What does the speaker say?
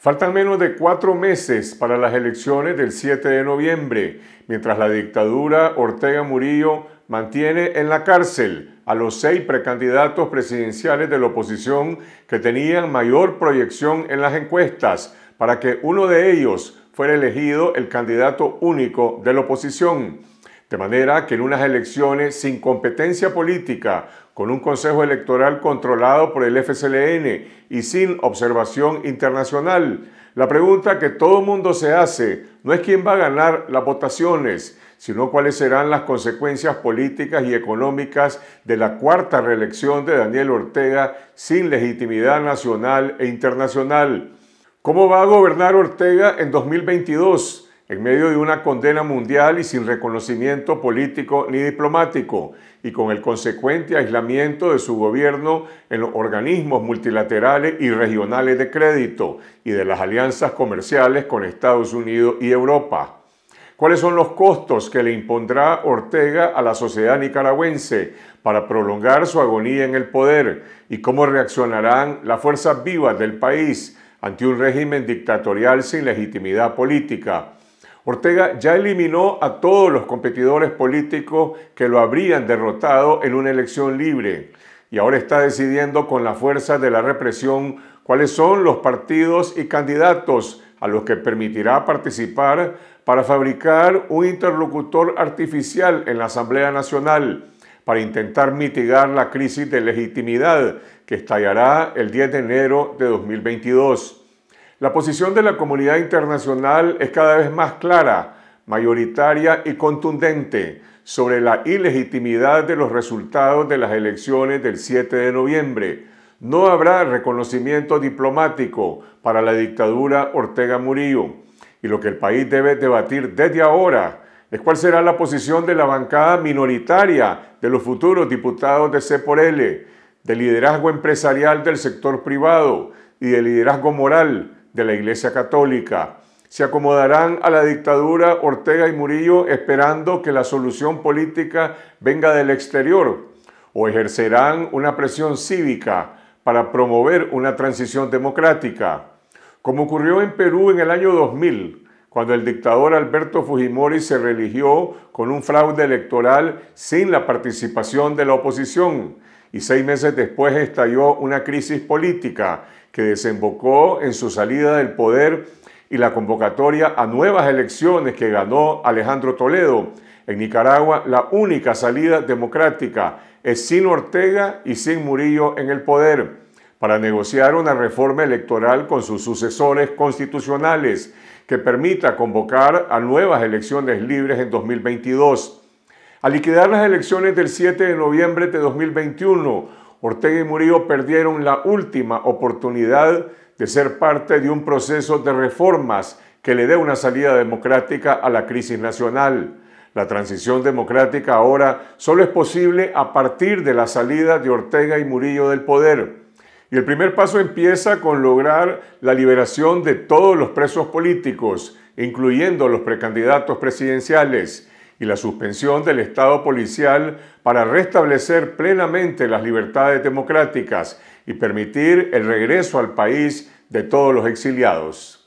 Faltan menos de cuatro meses para las elecciones del 7 de noviembre, mientras la dictadura Ortega Murillo mantiene en la cárcel a los seis precandidatos presidenciales de la oposición que tenían mayor proyección en las encuestas para que uno de ellos fuera elegido el candidato único de la oposición. De manera que en unas elecciones sin competencia política, con un Consejo Electoral controlado por el FCLN y sin observación internacional. La pregunta que todo mundo se hace no es quién va a ganar las votaciones, sino cuáles serán las consecuencias políticas y económicas de la cuarta reelección de Daniel Ortega sin legitimidad nacional e internacional. ¿Cómo va a gobernar Ortega en 2022? en medio de una condena mundial y sin reconocimiento político ni diplomático, y con el consecuente aislamiento de su gobierno en los organismos multilaterales y regionales de crédito y de las alianzas comerciales con Estados Unidos y Europa. ¿Cuáles son los costos que le impondrá Ortega a la sociedad nicaragüense para prolongar su agonía en el poder? ¿Y cómo reaccionarán las fuerzas vivas del país ante un régimen dictatorial sin legitimidad política? Ortega ya eliminó a todos los competidores políticos que lo habrían derrotado en una elección libre y ahora está decidiendo con la fuerza de la represión cuáles son los partidos y candidatos a los que permitirá participar para fabricar un interlocutor artificial en la Asamblea Nacional para intentar mitigar la crisis de legitimidad que estallará el 10 de enero de 2022. La posición de la comunidad internacional es cada vez más clara, mayoritaria y contundente sobre la ilegitimidad de los resultados de las elecciones del 7 de noviembre. No habrá reconocimiento diplomático para la dictadura Ortega Murillo. Y lo que el país debe debatir desde ahora es cuál será la posición de la bancada minoritaria de los futuros diputados de C por L, del liderazgo empresarial del sector privado y del liderazgo moral de la Iglesia Católica. Se acomodarán a la dictadura Ortega y Murillo esperando que la solución política venga del exterior o ejercerán una presión cívica para promover una transición democrática, como ocurrió en Perú en el año 2000, cuando el dictador Alberto Fujimori se religió con un fraude electoral sin la participación de la oposición y seis meses después estalló una crisis política que desembocó en su salida del poder y la convocatoria a nuevas elecciones que ganó Alejandro Toledo. En Nicaragua, la única salida democrática es sin Ortega y sin Murillo en el poder, para negociar una reforma electoral con sus sucesores constitucionales que permita convocar a nuevas elecciones libres en 2022. A liquidar las elecciones del 7 de noviembre de 2021, Ortega y Murillo perdieron la última oportunidad de ser parte de un proceso de reformas que le dé una salida democrática a la crisis nacional. La transición democrática ahora solo es posible a partir de la salida de Ortega y Murillo del poder. Y el primer paso empieza con lograr la liberación de todos los presos políticos, incluyendo los precandidatos presidenciales y la suspensión del Estado policial para restablecer plenamente las libertades democráticas y permitir el regreso al país de todos los exiliados.